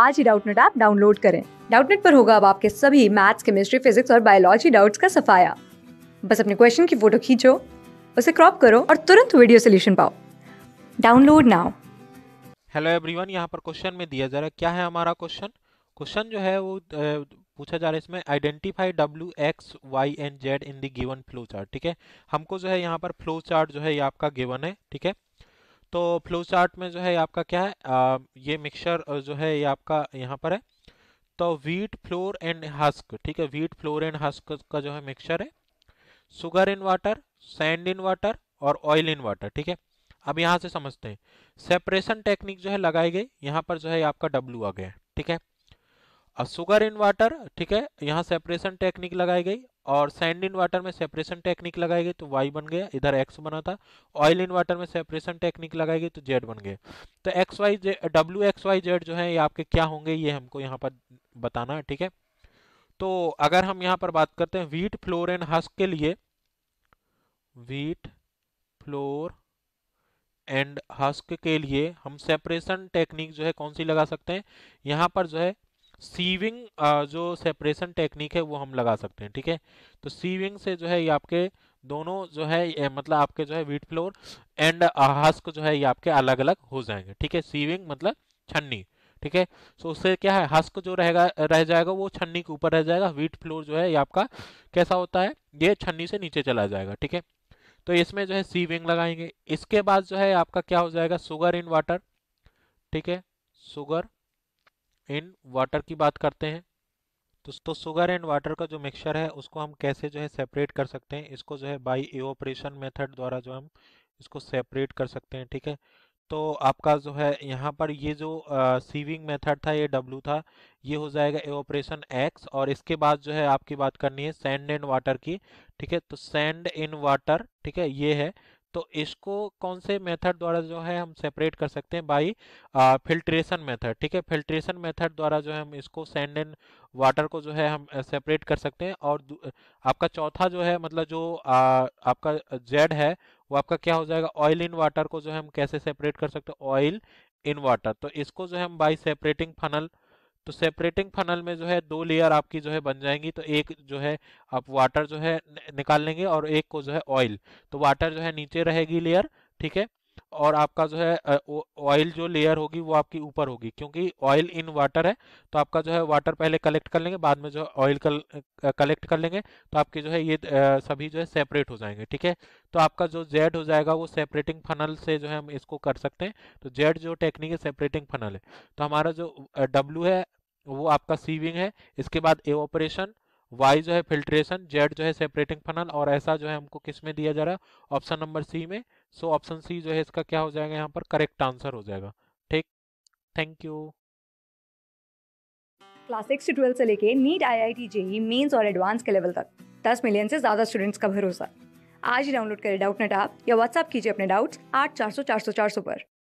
आज ही Doubtnut app download करें डाउटनेट पर होगा अब आपके सभी मैथ्स केमिस्ट्री फिजिक्स और बायोलॉजी डाउट्स का सफाया बस अपने क्वेश्चन की फोटो खींचो उसे क्रॉप करो और तुरंत वीडियो सोल्यूशन पाओ डाउनलोड नाउ हेलो एवरीवन यहां पर क्वेश्चन में दिया जा रहा है क्या है हमारा क्वेश्चन क्वेश्चन जो है वो पूछा जा रहा है इसमें identify W X Y and Z in the given flow chart ठीक है हमको जो है यहाँ पर फ्लो चार्ट जो है ये आपका गिवन है ठीक है तो फ्लो चार्ट में जो है आपका क्या है आ, ये मिक्सचर जो है ये आपका यहाँ पर है तो व्हीट फ्लोर एंड हस्क ठीक है वीट फ्लोर एंड हस्क का जो है मिक्सचर है sugar in water sand in water और ऑयल इन वाटर ठीक है अब यहाँ से समझते हैं सेपरेशन टेक्निक जो है लगाई गई यहाँ पर जो है आपका डब्लू आ गया ठीक है और सुगर इन वाटर ठीक है यहाँ सेपरेशन टेक्निक लगाई गई और सैंड इन वाटर में सेपरेशन टेक्निक लगाई गई तो वाई बन गया इधर एक्स बना था ऑयल इन वाटर में सेपरेशन टेक्निक लगाई गई तो जेड बन गए तो X Y W X Y Z जो है ये आपके क्या होंगे ये हमको यहाँ पर बताना है ठीक है तो अगर हम यहाँ पर बात करते हैं व्हीट फ्लोर एंड हस्क के लिए व्हीट फ्लोर एंड हस्क के लिए हम सेपरेशन टेक्निक जो है कौन सी लगा सकते हैं यहाँ पर जो है सीविंग जो सेपरेशन टेक्निक है वो हम लगा सकते हैं ठीक है तो सीविंग से जो है ये आपके दोनों जो है मतलब आपके जो है व्हीट फ्लोर एंड हस्क जो है ये आपके अलग अलग हो जाएंगे ठीक है सीविंग मतलब छन्नी ठीक है सो तो उससे क्या है हस्क जो रहेगा रह जाएगा वो छन्नी के ऊपर रह जाएगा व्हीट फ्लोर जो है ये आपका कैसा होता है ये छन्नी से नीचे चला जाएगा ठीक है तो इसमें जो है सी विंग लगाएंगे इसके बाद जो है आपका क्या हो जाएगा सुगर इन वाटर ठीक है सुगर एंड वाटर की बात करते हैं दोस्तों शुगर एंड वाटर का जो मिक्सचर है उसको हम कैसे जो है सेपरेट कर सकते हैं इसको जो है बाई एवोपरेशन मेथड द्वारा जो हम इसको सेपरेट कर सकते हैं ठीक है तो आपका जो है यहाँ पर ये जो सीविंग मेथड था ये डब्लू था ये हो जाएगा एवोपरेशन एक्स और इसके बाद जो है आपकी बात करनी है सैंड एंड वाटर की ठीक है तो सैंड इन वाटर ठीक है ये है तो इसको कौन से मेथड द्वारा जो है हम सेपरेट कर सकते हैं बाई फिल्ट्रेशन मेथड ठीक है फिल्ट्रेशन मेथड द्वारा जो है हम इसको सैंड एंड वाटर को जो है हम सेपरेट कर सकते हैं और आपका चौथा जो है मतलब जो आ, आपका जेड है वो आपका क्या हो जाएगा ऑयल इन वाटर को जो है हम कैसे सेपरेट कर सकते हैं ऑयल इन वाटर तो इसको जो है हम बाई सेपरेटिंग फनल तो सेपरेटिंग फनल में जो है दो लेयर आपकी जो है बन जाएंगी तो एक जो है आप वाटर जो है निकाल लेंगे और एक को जो है ऑयल तो वाटर जो है नीचे रहेगी लेयर ठीक है और आपका जो है ऑयल जो लेयर होगी वो आपकी ऊपर होगी क्योंकि ऑयल इन वाटर है तो आपका जो है वाटर पहले कलेक्ट कर लेंगे बाद में जो ऑयल कलेक्ट कर लेंगे तो आपके जो है ये सभी जो है सेपरेट हो जाएंगे ठीक है तो आपका जो जेड हो जाएगा वो सेपरेटिंग फनल से जो है हम इसको कर सकते हैं तो जेड जो टेक्निक है सेपरेटिंग फनल है तो हमारा जो डब्ल्यू है वो आपका सीविंग है इसके बाद ए ऑपरेशन वाई जो है फिल्ट्रेशन जेड जो है सेपरेटिंग फनल और ऐसा जो है हमको किस में दिया जा रहा है ऑप्शन नंबर सी में सो ऑप्शन सी जो है इसका क्या हो जाएगा यहाँ पर करेक्ट आंसर हो जाएगा ठीक थैंक यू क्लास सिक्स से ट्वेल्थ से लेके NEET I I T JEE mains और एडवांस के लेवल तक दस मिलियन से ज़्यादा स्टूडेंट्स का भरोसा आज ही डाउनलोड करें डाउट नेट आप या व्हाट्सअप कीजिए अपने डाउट्स आठ चार सौ चार सौ चार सौ पर